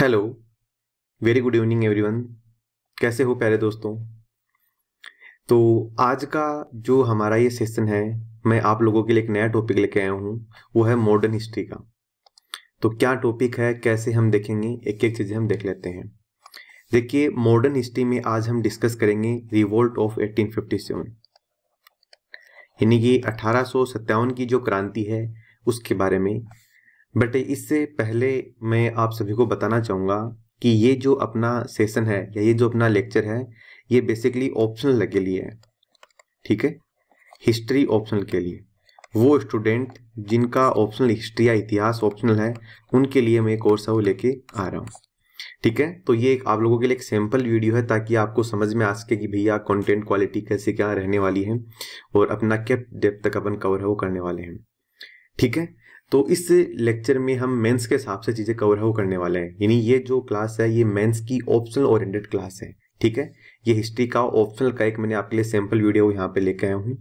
hello very good evening everyone कैसे हो प्यारे दोस्तों तो आज का जो हमारा ये सेशन है मैं आप लोगों के लिए एक नया टॉपिक लेके आया हूँ वो है मॉडर्न हिस्ट्री का तो क्या टॉपिक है कैसे हम देखेंगे एक एक चीज़ें हम देख लेते हैं देखिए मॉडर्न हिस्ट्री में आज हम डिस्कस करेंगे रिवोल्ट ऑफ एटीन यानी कि अठारह की जो क्रांति है उसके बारे में बट इससे पहले मैं आप सभी को बताना चाहूँगा कि ये जो अपना सेशन है या ये जो अपना लेक्चर है ये बेसिकली ऑप्शनल के लिए है ठीक है हिस्ट्री ऑप्शनल के लिए वो स्टूडेंट जिनका ऑप्शनल हिस्ट्री या इतिहास ऑप्शनल है उनके लिए मैं कोर्स है वो लेके आ रहा हूँ ठीक है तो ये एक आप लोगों के लिए एक सैम्पल वीडियो है ताकि आपको समझ में आ सके कि भैया कंटेंट क्वालिटी कैसे क्या रहने वाली है और अपना क्या डेप्थ तक अपन कवर है वो करने वाले हैं ठीक है तो इस लेक्चर में हम मेंस के हिसाब से चीज़ें कवर हो करने वाले हैं यानी ये जो क्लास है ये मेंस की ऑप्शनल ओरिएंटेड क्लास है ठीक है ये हिस्ट्री का ऑप्शनल का एक मैंने आपके लिए सैम्पल वीडियो यहाँ पे लेके आया हूँ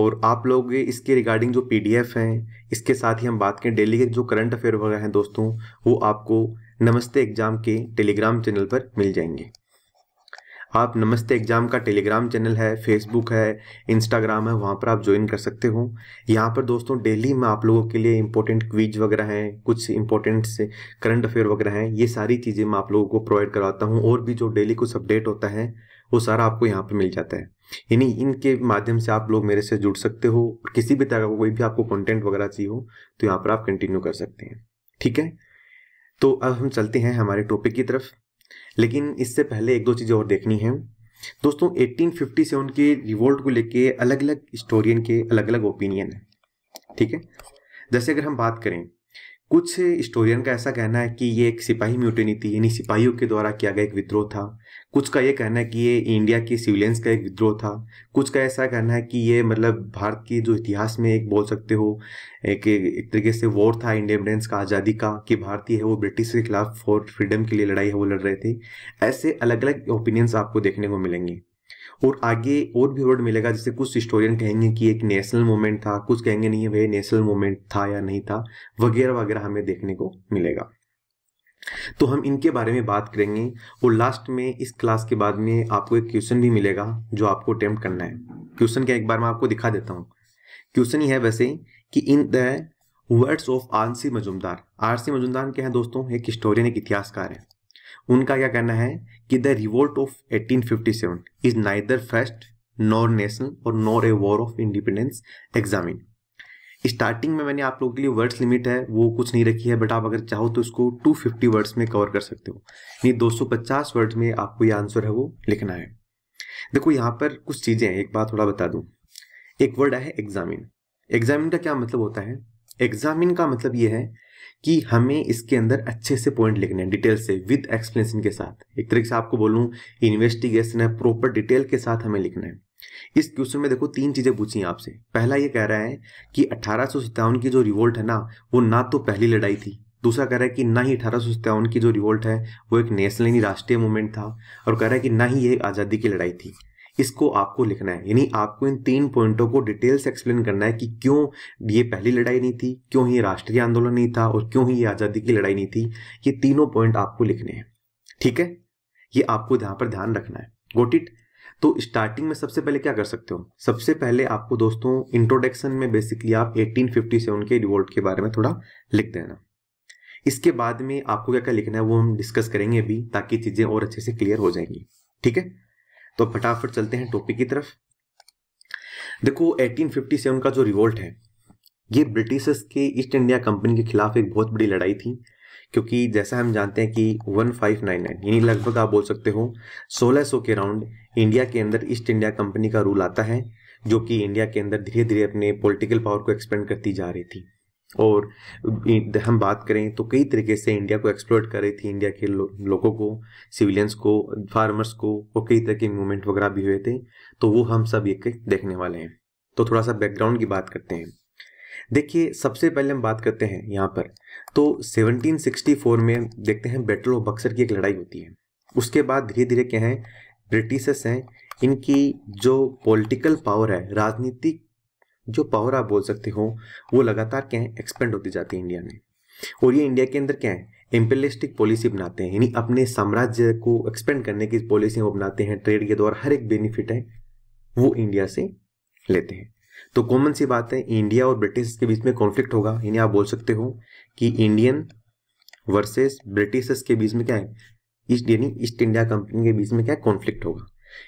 और आप लोग इसके रिगार्डिंग जो पीडीएफ हैं इसके साथ ही हम बात करें डेली के जो करंट अफेयर वगैरह हैं दोस्तों वो आपको नमस्ते एग्जाम के टेलीग्राम चैनल पर मिल जाएंगे आप नमस्ते एग्ज़ाम का टेलीग्राम चैनल है फेसबुक है इंस्टाग्राम है वहाँ पर आप ज्वाइन कर सकते हो यहाँ पर दोस्तों डेली मैं आप लोगों के लिए इंपॉर्टेंट क्वीज वगैरह हैं कुछ इंपॉर्टेंट करंट अफेयर वगैरह हैं ये सारी चीज़ें मैं आप लोगों को प्रोवाइड करवाता हूँ और भी जो डेली कुछ अपडेट होता है वो सारा आपको यहाँ पर मिल जाता है यानी इनके माध्यम से आप लोग मेरे से जुड़ सकते हो किसी भी तरह का कोई भी आपको कॉन्टेंट वगैरह चाहिए हो तो यहाँ पर आप कंटिन्यू कर सकते हैं ठीक है तो अब हम चलते हैं हमारे टॉपिक की तरफ लेकिन इससे पहले एक दो चीज़ें और देखनी है दोस्तों 1857 के रिवोल्ट को लेके अलग अलग हिस्टोरियन के अलग अलग ओपिनियन है ठीक है जैसे अगर हम बात करें कुछ हिस्टोरियन का ऐसा कहना है कि ये एक सिपाही म्यूटनी थी यानी सिपाहियों के द्वारा किया गया एक विद्रोह था कुछ का ये कहना है कि ये इंडिया की सिविलियंस का एक विद्रोह था कुछ का ऐसा कहना है कि ये मतलब भारत की जो इतिहास में एक बोल सकते हो एक एक तरीके से वॉर था इंडिपेंडेंस का आज़ादी का कि भारतीय है वो ब्रिटिश के खिलाफ फॉर फ्रीडम के लिए लड़ाई है वो लड़ रहे थे ऐसे अलग अलग ओपिनियंस आपको देखने को मिलेंगे और आगे और भी वर्ड मिलेगा जैसे कुछ हिस्टोरियन कहेंगे कि एक नेशनल मूवमेंट था कुछ कहेंगे नहीं भाई नेशनल मूवमेंट था या नहीं था वगैरह वगैरह हमें देखने को मिलेगा तो हम इनके बारे में बात करेंगे और लास्ट में इस क्लास के बाद में आपको एक क्वेश्चन भी मिलेगा जो आपको अटेम्प्ट करना है क्वेश्चन क्या एक बार मैं आपको दिखा देता हूँ क्वेश्चन ही है वैसे कि in the words of R C Majumdar R C Majumdar क्या है दोस्तों एक हिस्टोरियन एक इतिहासकार है उनका क्या कहना है कि the revolt of 1857 is neither first nor national और nor a war of independence examine starting में मैंने आप लोगों के लिए वर्ड्स लिमिट है वो कुछ नहीं रखी है बट आप अगर चाहो तो इसको 250 वर्ड्स में कवर कर सकते हो नहीं 250 वर्ड्स में आपको ये आंसर है वो लिखना है देखो यहाँ पर कुछ चीज़ें हैं एक बात थोड़ा बता दूँ एक वर्ड है एग्जामिन एग्जामिन का क्या मतलब होता है एग्जामिन का मतलब ये है कि हमें इसके अंदर अच्छे से पॉइंट लिखने हैं डिटेल से विद एक्सप्लेनेशन के साथ एक तरीके से आपको बोलूँ इन्वेस्टिगेशन है प्रॉपर डिटेल के साथ हमें लिखना है इस क्वेश्चन में देखो तीन चीज़ें पूछी आपसे पहला ये कह रहा है कि अठारह की जो रिवोल्ट है ना वो ना तो पहली लड़ाई थी दूसरा कह रहा है कि ना ही अठारह की जो रिवोल्ट है वो एक नेशनल यानी राष्ट्रीय मूवमेंट था और कह रहा है कि ना ही ये आज़ादी की लड़ाई थी इसको आपको लिखना है यानी आपको इन तीन पॉइंटों को डिटेल से एक्सप्लेन करना है कि क्यों ये पहली लड़ाई नहीं थी क्यों ये राष्ट्रीय आंदोलन नहीं था और क्यों ही ये आज़ादी की लड़ाई नहीं थी ये तीनों पॉइंट आपको लिखने हैं ठीक है ये आपको यहां पर ध्यान रखना है गोट इट तो स्टार्टिंग में सबसे पहले क्या कर सकते हो सबसे पहले आपको दोस्तों इंट्रोडक्शन में बेसिकली आप 1857 के रिवोल्ट के बारे में थोड़ा लिख देना इसके बाद में आपको क्या क्या लिखना है वो हम डिस्कस करेंगे अभी ताकि चीजें और अच्छे से क्लियर हो जाएंगी ठीक है तो फटाफट चलते हैं टॉपिक की तरफ देखो 1857 का जो रिवोल्ट है ये ब्रिटिशर्स के ईस्ट इंडिया कंपनी के खिलाफ एक बहुत बड़ी लड़ाई थी क्योंकि जैसा हम जानते हैं कि 1599 यानी लगभग आप बोल सकते हो 1600 के राउंड इंडिया के अंदर ईस्ट इंडिया कंपनी का रूल आता है जो कि इंडिया के अंदर धीरे धीरे अपने पॉलिटिकल पावर को एक्सपेंड करती जा रही थी और हम बात करें तो कई तरीके से इंडिया को एक्सप्लोर्ट कर रही थी इंडिया के लो, लोगों को सिविलियंस को फार्मर्स को और कई तरह के मूवमेंट वगैरह भी हुए थे तो वो हम सब एक देखने वाले हैं तो थोड़ा सा बैकग्राउंड की बात करते हैं देखिए सबसे पहले हम बात करते हैं यहाँ पर तो 1764 में देखते हैं बैटल ऑफ बक्सर की एक लड़ाई होती है उसके बाद धीरे धीरे क्या है ब्रिटिशर्स हैं इनकी जो पॉलिटिकल पावर है राजनीतिक जो पावर आप बोल सकते हो वो लगातार क्या है एक्सपेंड होती जाती है इंडिया में और ये इंडिया के अंदर क्या है एम्पेलिस्टिक पॉलिसी बनाते हैं यानी अपने साम्राज्य को एक्सपेंड करने की पॉलिसी वो बनाते हैं ट्रेड के द्वारा हर एक बेनिफिट है वो इंडिया से लेते हैं तो कॉमन सी बात है इंडिया और ब्रिटिश के बीच में कॉन्फ्लिक्ट होगा यानी आप बोल सकते हो कि इंडियन वर्सेस ब्रिटिशर्स के बीच में क्या है ईस्ट यानी ईस्ट इंडिया कंपनी के बीच में क्या कॉन्फ्लिक्ट होगा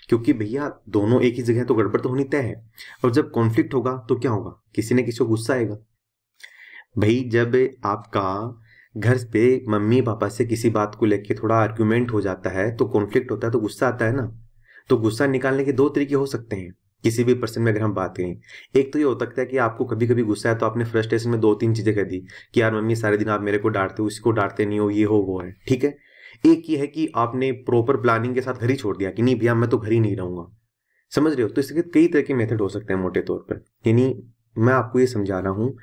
क्योंकि भैया दोनों एक ही जगह तो गड़बड़ तो होनी तय है और जब कॉन्फ्लिक्ट होगा तो क्या होगा किसी ने किसी को गुस्सा आएगा भाई जब आपका घर पे मम्मी पापा से किसी बात को लेके थोड़ा आर्ग्यूमेंट हो जाता है तो कॉन्फ्लिक्ट होता है तो गुस्सा आता है ना तो गुस्सा निकालने के दो तरीके हो सकते हैं किसी भी पर्सन में अगर हम बात करें एक तो ये हो सकता है कि आपको कभी कभी गुस्सा है तो आपने फ्रस्ट्रेशन में दो तीन चीज़ें कह दी कि यार मम्मी सारे दिन आप मेरे को डांटते हो इसको डांटते नहीं हो ये हो वो है ठीक है एक ये है कि आपने प्रॉपर प्लानिंग के साथ घर ही छोड़ दिया कि नहीं भैया मैं तो घर ही नहीं रहूंगा समझ रहे हो तो इसके कई तरह के मेथड हो सकते हैं मोटे तौर पर यानी मैं आपको ये समझा रहा हूँ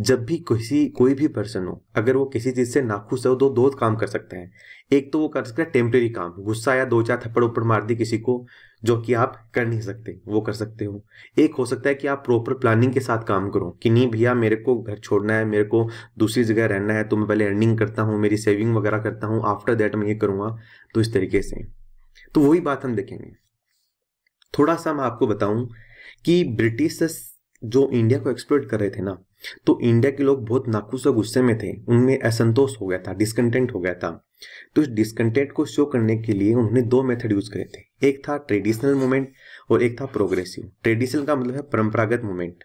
जब भी किसी कोई भी पर्सन हो अगर वो किसी चीज़ से नाखुश हो तो दो काम कर सकते हैं एक तो वो कर सकता है टेम्परेरी काम गुस्सा या दो चार थप्पड़ ऊपर मार दी किसी को जो कि आप कर नहीं सकते वो कर सकते हो एक हो सकता है कि आप प्रॉपर प्लानिंग के साथ काम करो कि नहीं भैया मेरे को घर छोड़ना है मेरे को दूसरी जगह रहना है तो मैं पहले अर्निंग करता हूँ मेरी सेविंग वगैरह करता हूँ आफ्टर दैट मैं ये करूँगा तो इस तरीके से तो वही बात हम देखेंगे थोड़ा सा मैं आपको बताऊं कि ब्रिटिश जो इंडिया को एक्सप्लोर कर रहे थे ना तो इंडिया के लोग बहुत नाखुश और गुस्से में थे उनमें असंतोष हो गया था डिसकंटेंट हो गया था तो इस डिसकंटेंट को शो करने के लिए उन्होंने दो मेथड यूज करे थे एक था ट्रेडिशनल मूवमेंट और एक था प्रोग्रेसिव ट्रेडिशनल का मतलब है परंपरागत मूवमेंट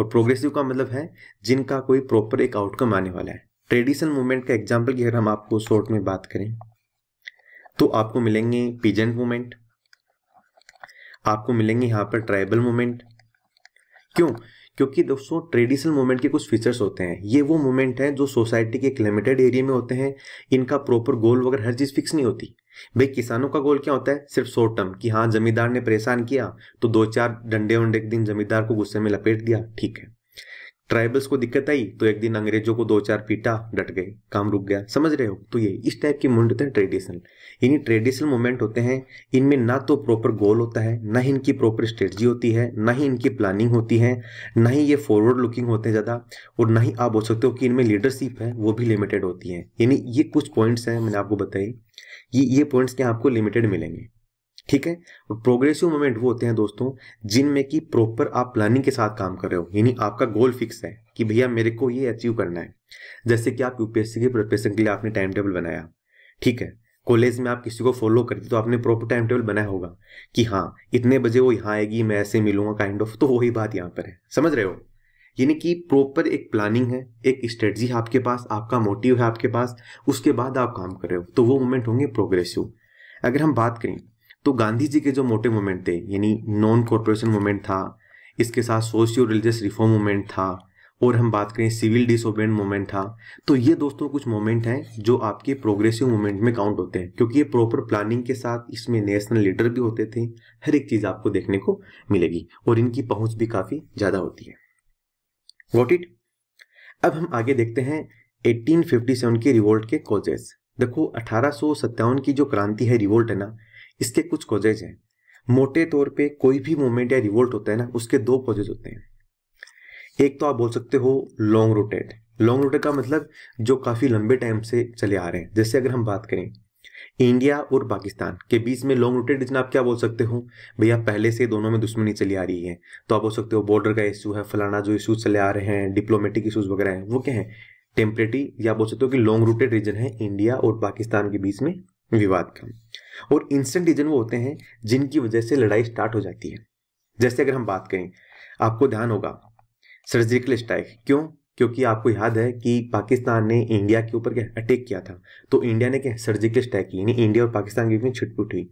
और प्रोग्रेसिव का मतलब है जिनका कोई प्रॉपर एक आउटकम आने वाला है ट्रेडिशनल मूवमेंट का एग्जाम्पल की अगर हम आपको शॉर्ट में बात करें तो आपको मिलेंगे पिजेंट मूवमेंट आपको मिलेंगे यहाँ पर ट्राइबल मूवमेंट क्यों क्योंकि दोस्तों ट्रेडिशनल मूवमेंट के कुछ फीचर्स होते हैं ये वो मूवमेंट हैं जो सोसाइटी के एक लिमिटेड एरिया में होते हैं इनका प्रॉपर गोल वगैरह हर चीज़ फिक्स नहीं होती भाई किसानों का गोल क्या होता है सिर्फ शॉर्ट टर्म कि हाँ जमींदार ने परेशान किया तो दो चार डंडे वंडे एक दिन जमींदार को गुस्से में लपेट दिया ठीक है ट्राइबल्स को दिक्कत आई तो एक दिन अंग्रेजों को दो चार पीटा डट गए काम रुक गया समझ रहे हो तो ये इस टाइप के मूवमेंट होते हैं ट्रेडिशनल यानी ट्रेडिशनल मूवमेंट होते हैं इनमें ना तो प्रॉपर गोल होता है ना ही इनकी प्रॉपर स्ट्रेटजी होती है ना ही इनकी प्लानिंग होती है ना ही ये फॉरवर्ड लुकिंग होते हैं ज़्यादा और ना ही आप बोल सकते हो कि इनमें लीडरशिप है वो भी लिमिटेड होती है यानी ये कुछ पॉइंट्स हैं मैंने आपको बताई ये ये पॉइंट्स क्या आपको लिमिटेड मिलेंगे ठीक है प्रोग्रेसिव मोमेंट वो होते हैं दोस्तों जिनमें कि प्रॉपर आप प्लानिंग के साथ काम कर रहे हो यानी आपका गोल फिक्स है कि भैया मेरे को ये अचीव करना है जैसे कि आप यूपीएससी के प्रिपरेशन के लिए आपने टाइम टेबल बनाया ठीक है कॉलेज में आप किसी को फॉलो करते तो आपने प्रॉपर टाइम टेबल बनाया होगा कि हाँ इतने बजे वो यहाँ आएगी मैं ऐसे मिलूंगा काइंड ऑफ तो वही बात यहाँ पर है समझ रहे हो यानी कि प्रॉपर एक प्लानिंग है एक स्ट्रेटजी है आपके पास आपका मोटिव है आपके पास उसके बाद आप काम कर रहे हो तो वो मोमेंट होंगे प्रोग्रेसिव अगर हम बात करें तो गांधी जी के जो मोटे मूवमेंट थे यानी नॉन कॉरपोरेशन मूवमेंट था इसके साथ सोशियो रिलीजियस रिफॉर्म मूवमेंट था और हम बात करें सिविल डिसोबेंट मोमेंट था तो ये दोस्तों कुछ मोमेंट हैं जो आपके प्रोग्रेसिव मोमेंट में काउंट होते हैं क्योंकि ये प्रॉपर प्लानिंग के साथ इसमें नेशनल लीडर भी होते थे हर एक चीज़ आपको देखने को मिलेगी और इनकी पहुंच भी काफ़ी ज़्यादा होती है वॉट इट अब हम आगे देखते हैं 1857 के रिवोल्ट के कॉजेस देखो अठारह की जो क्रांति है रिवोल्ट है ना इसके कुछ कॉजेज हैं मोटे तौर पे कोई भी मूवमेंट या रिवोल्ट होता है ना उसके दो कॉजेज होते हैं एक तो आप बोल सकते हो लॉन्ग रूटेड लॉन्ग रूटेड का मतलब जो काफ़ी लंबे टाइम से चले आ रहे हैं जैसे अगर हम बात करें इंडिया और पाकिस्तान के बीच में लॉन्ग रूटेड रीजन आप क्या बोल सकते हो भैया पहले से दोनों में दुश्मनी चली आ रही है तो आप बोल सकते हो बॉर्डर का इशू है फलाना जो इशूज चले आ रहे हैं डिप्लोमेटिक इशूज वगैरह हैं वो क्या है टेम्परेटी या बोल सकते हो कि लॉन्ग रूटेड रीजन है इंडिया और पाकिस्तान के बीच में विवाद का और इंस्टेंट रीजन वो होते हैं जिनकी वजह से लड़ाई स्टार्ट हो जाती है जैसे अगर हम बात करें आपको ध्यान होगा सर्जिकल स्ट्राइक क्यों क्योंकि आपको याद है कि पाकिस्तान ने इंडिया के ऊपर क्या अटैक किया था तो इंडिया ने क्या सर्जिकल स्ट्राइक की यानी इंडिया और पाकिस्तान के बीच में छिटपुट हुई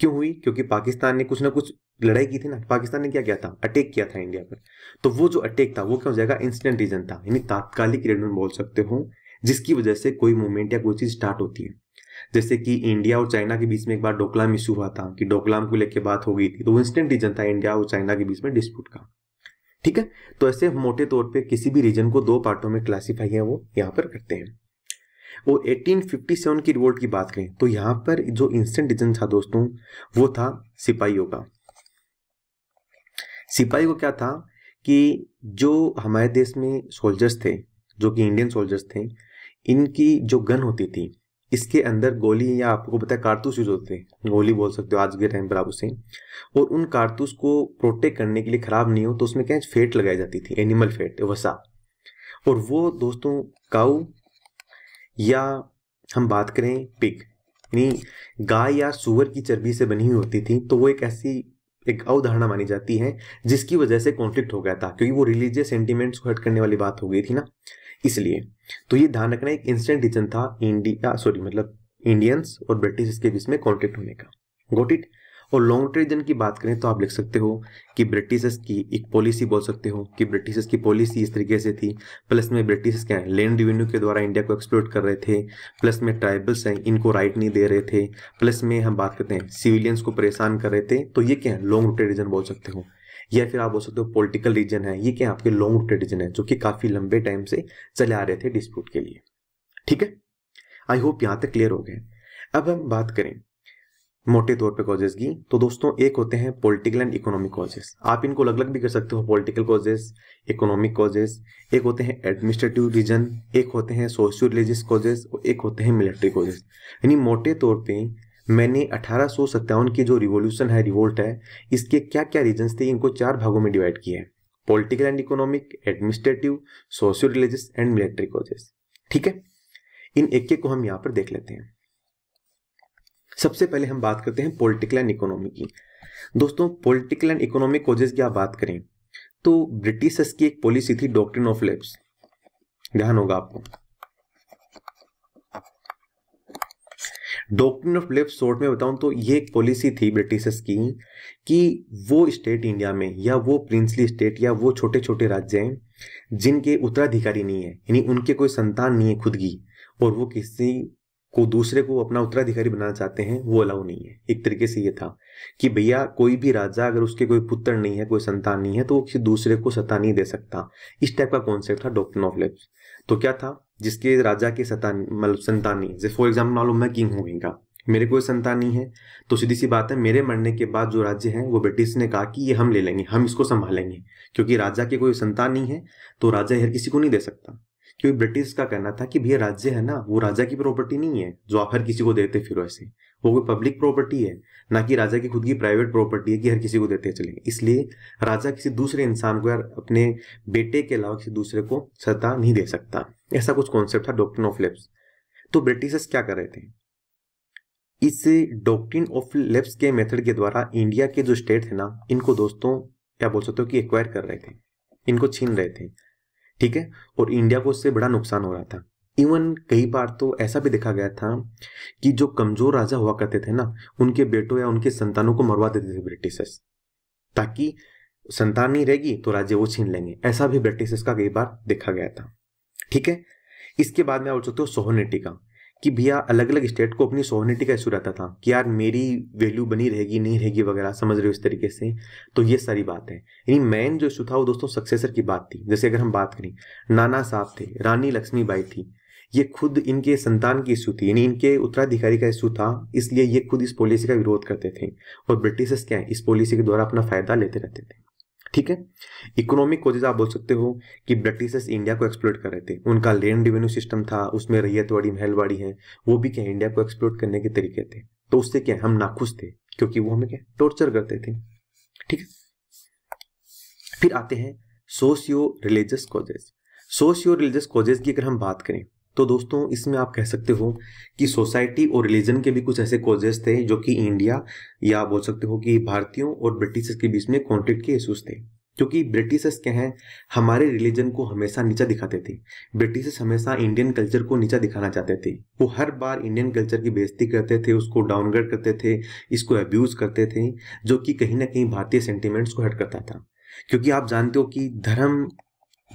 क्यों हुई क्योंकि पाकिस्तान ने कुछ ना कुछ लड़ाई की थी ना पाकिस्तान ने क्या किया था अटैक किया था इंडिया पर तो वो जो अटैक था वो क्या हो जाएगा इंस्टेंट रीजन था यानी तात्कालिक रीजन बोल सकते हो जिसकी वजह से कोई मूवमेंट या कोई चीज स्टार्ट होती है जैसे कि इंडिया और चाइना के बीच में एक बार डोकलाम इशू हुआ था कि डोकलाम को लेकर बात हो गई थी तो इंस्टेंट रीजन था इंडिया और चाइना के बीच में डिस्प्यूट का ठीक है तो ऐसे मोटे तौर पर किसी भी रीजन को दो पार्टों में क्लासीफाई है वो यहाँ पर करते हैं और 1857 की रिवोल्ट की बात करें तो यहां पर जो इंस्टेंट रीजन था दोस्तों वो था सिपाहियों का सिपाही को क्या था कि जो हमारे देश में सोल्जर्स थे जो कि इंडियन सोल्जर्स थे इनकी जो गन होती थी इसके अंदर गोली या आपको पता है कारतूस यूज होते हैं गोली बोल सकते हो आज के टाइम पर आप उसे और उन कारतूस को प्रोटेक्ट करने के लिए खराब नहीं हो तो उसमें क्या फेट लगाई जाती थी एनिमल फेट वसा और वो दोस्तों काउ या हम बात करें पिग यानी गाय या सुअर की चर्बी से बनी हुई होती थी तो वो एक ऐसी एक अवधारणा मानी जाती है जिसकी वजह से कॉन्फ्लिक्ट हो गया था क्योंकि वो रिलीजियस सेंटिमेंट्स को हट करने वाली बात हो गई थी ना इसलिए तो ये ध्यान रखना एक इंस्टेंट रीजन था इंडिया सॉरी मतलब इंडियंस और ब्रिटिश के बीच में कॉन्टेक्ट होने का गोट इट और लॉन्ग रीजन की बात करें तो आप लिख सकते हो कि ब्रिटिशर्स की एक पॉलिसी बोल सकते हो कि ब्रिटिशर्स की पॉलिसी इस तरीके से थी प्लस में ब्रिटिशर्स क्या है लैंड रिवेन्यू के द्वारा इंडिया को एक्सप्लोर कर रहे थे प्लस में ट्राइबल्स हैं इनको राइट नहीं दे रहे थे प्लस में हम बात करते हैं सिविलियंस को परेशान कर रहे थे तो ये क्या है लॉन्ग रूटेड रीजन बोल सकते हो या फिर आप बोल सकते हो पोलिटिकल रीजन है ये क्या आपके लॉन्ग रूटेड रीजन है जो कि काफी लंबे टाइम से चले आ रहे थे डिस्प्यूट के लिए ठीक है आई होप यहां तक क्लियर हो गए अब हम बात करें मोटे तौर पे कॉजेज की तो दोस्तों एक होते हैं पॉलिटिकल एंड इकोनॉमिक कॉजेस आप इनको अलग अलग भी कर सकते हो पॉलिटिकल कॉजेस इकोनॉमिक कॉजेस एक होते हैं एडमिनिस्ट्रेटिव रीजन एक होते हैं सोशियो रिलीजियस कॉजेस और एक होते हैं मिलिट्री कॉजेस यानी मोटे तौर पे मैंने अठारह की जो रिवोल्यूशन है रिवोल्ट है इसके क्या क्या रीजन्स थे इनको चार भागों में डिवाइड किया है political and economic administrative socio religious and military causes ठीक है इन एक एक को हम यहाँ पर देख लेते हैं सबसे पहले हम बात करते हैं पॉलिटिकल एंड इकोनॉमी की दोस्तों पॉलिटिकल एंड इकोनॉमिक कॉजेज की आप बात करें तो ब्रिटिशर्स की एक पॉलिसी थी डॉक्ट्रिन ऑफ लेब्स ध्यान होगा आपको डॉक्ट्रिन ऑफ लेफ्ट शॉर्ट में बताऊं तो ये एक पॉलिसी थी ब्रिटिशर्स की कि वो स्टेट इंडिया में या वो प्रिंसली स्टेट या वो छोटे छोटे राज्य हैं जिनके उत्तराधिकारी नहीं है यानी उनके कोई संतान नहीं है खुद की और वो किसी को दूसरे को अपना उत्तराधिकारी बनाना चाहते हैं वो अलाउ नहीं है एक तरीके से ये था कि भैया कोई भी राजा अगर उसके कोई पुत्र नहीं है कोई संतान नहीं है तो वो किसी दूसरे को सत्ता नहीं दे सकता इस टाइप का कॉन्सेप्ट था डॉक्टर ऑफ लिप्स तो क्या था जिसके राजा के सतान मतलब संतान नहीं जैसे फॉर एग्जाम्पल मालूम मैं किंग हूँ मेरे कोई संतान नहीं है तो सीधी सी बात है मेरे मरने के बाद जो राज्य है वो ब्रिटिश ने कहा कि ये हम ले लेंगे हम इसको संभालेंगे क्योंकि राजा के कोई संतान नहीं है तो राजा हर किसी को नहीं दे सकता क्योंकि ब्रिटिश का कहना था कि भैया राज्य है ना वो राजा की प्रॉपर्टी नहीं है जो आप हर किसी को देते फिर ऐसे वो कोई पब्लिक प्रॉपर्टी है ना कि राजा की खुद की प्राइवेट प्रॉपर्टी है कि हर किसी को देते चले इसलिए राजा किसी दूसरे इंसान को यार अपने बेटे के अलावा किसी दूसरे को सत्ता नहीं दे सकता ऐसा कुछ कॉन्सेप्ट था डॉक्टर ऑफ लेप्स तो ब्रिटिशर्स क्या कर रहे थे इस डॉक्टिन ऑफ लेप्स के मेथड के द्वारा इंडिया के जो स्टेट है ना इनको दोस्तों क्या बोल सकते हो कि एक्वायर कर रहे थे इनको छीन रहे थे ठीक है और इंडिया को उससे बड़ा नुकसान हो रहा था इवन कई बार तो ऐसा भी देखा गया था कि जो कमजोर राजा हुआ करते थे ना उनके बेटों या उनके संतानों को मरवा देते थे ब्रिटिशर्स ताकि संतान नहीं रहेगी तो राज्य वो छीन लेंगे ऐसा भी ब्रिटिशर्स का कई बार देखा गया था ठीक है इसके बाद में आप बोल सकते हो सोहोनिटी का कि भैया अलग अलग स्टेट को अपनी सोवनिटी का इशू रहता था कि यार मेरी वैल्यू बनी रहेगी नहीं रहेगी वगैरह समझ रहे हो इस तरीके से तो ये सारी बात है यानी मेन जो इशू था वो दोस्तों सक्सेसर की बात थी जैसे अगर हम बात करें नाना साहब थे रानी लक्ष्मीबाई थी ये खुद इनके संतान की इशू थी यानी इनके उत्तराधिकारी का इशू था इसलिए ये खुद इस पॉलिसी का विरोध करते थे और ब्रिटिशर्स क्या है इस पॉलिसी के द्वारा अपना फायदा लेते रहते थे ठीक है इकोनॉमिक कोजेज आप बोल सकते हो कि ब्रिटिशर्स इंडिया को एक्सप्लोर कर रहे थे उनका लैंड रिवेन्यू सिस्टम था उसमें रैयतवाड़ी महलवाड़ी है वो भी क्या इंडिया को एक्सप्लोर करने के तरीके थे तो उससे क्या हम नाखुश थे क्योंकि वो हमें क्या टॉर्चर करते थे ठीक है फिर आते हैं socio religious causes socio religious causes की अगर हम बात करें तो दोस्तों इसमें आप कह सकते हो कि सोसाइटी और रिलीजन के भी कुछ ऐसे कॉजेज थे जो कि इंडिया या बोल सकते हो कि भारतीयों और ब्रिटिशर्स के बीच में कॉन्फ्लिक्ट के इशूज थे क्योंकि ब्रिटिशर्स क्या हैं हमारे रिलीजन को हमेशा नीचा दिखाते थे ब्रिटिशर्स हमेशा इंडियन कल्चर को नीचा दिखाना चाहते थे वो हर बार इंडियन कल्चर की बेइज्जती करते थे उसको डाउनग्रेड करते थे इसको अब्यूज़ करते थे जो कि कहीं ना कहीं भारतीय सेंटिमेंट्स को हट करता था क्योंकि आप जानते हो कि धर्म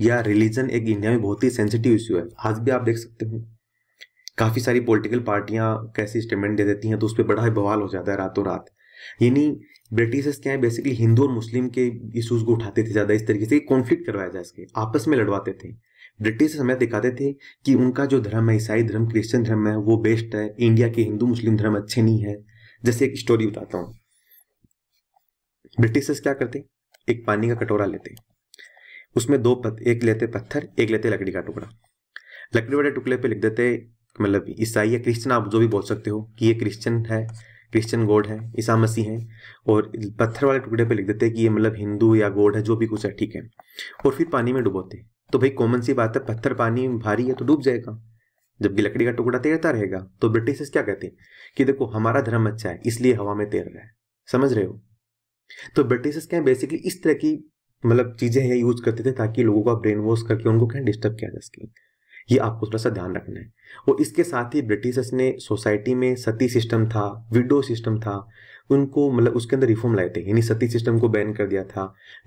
या रिलीजन एक इंडिया में बहुत ही सेंसिटिव इश्यू है आज भी आप देख सकते हैं काफ़ी सारी पॉलिटिकल पार्टियां कैसे स्टेटमेंट दे देती हैं तो उस पर बड़ा ही बवाल हो जाता है रातों रात यानी ब्रिटिशर्स क्या है बेसिकली हिंदू और मुस्लिम के इशूज़ को उठाते थे ज़्यादा इस तरीके से कॉन्फ्लिक्ट करवाया जाए इसके आपस में लड़वाते थे ब्रिटिश हमें दिखाते थे कि उनका जो धर्म है ईसाई धर्म क्रिश्चियन धर्म है वो बेस्ट है इंडिया के हिंदू मुस्लिम धर्म अच्छे नहीं है जैसे एक स्टोरी बताता हूँ ब्रिटिशर्स क्या करते एक पानी का कटोरा लेते उसमें दो पत, एक लेते पत्थर एक लेते लकड़ी का टुकड़ा लकड़ी वाले टुकड़े पे लिख देते मतलब ईसाई या क्रिश्चियन आप जो भी बोल सकते हो कि ये क्रिश्चियन है क्रिश्चियन गॉड है ईसा मसीह है और पत्थर वाले टुकड़े पे लिख देते कि ये मतलब हिंदू या गॉड है जो भी कुछ है ठीक है और फिर पानी में डुबोते तो भाई कॉमन सी बात है पत्थर पानी भारी है तो डूब जाएगा जबकि लकड़ी का टुकड़ा तैरता रहेगा तो ब्रिटिशर्स क्या कहते हैं कि देखो हमारा धर्म अच्छा है इसलिए हवा में तैर रहा है समझ रहे हो तो ब्रिटिशर्स क्या बेसिकली इस तरह की मतलब चीज़ें हैं यूज करते थे ताकि लोगों का ब्रेन वॉश करके उनको कहीं डिस्टर्ब किया जा सके ये आपको थोड़ा सा ध्यान रखना है और इसके साथ ही ब्रिटिशर्स ने सोसाइटी में सती सिस्टम था विडो सिस्टम था उनको मतलब उसके अंदर रिफॉर्म लाए थे यानी सती सिस्टम को बैन कर दिया था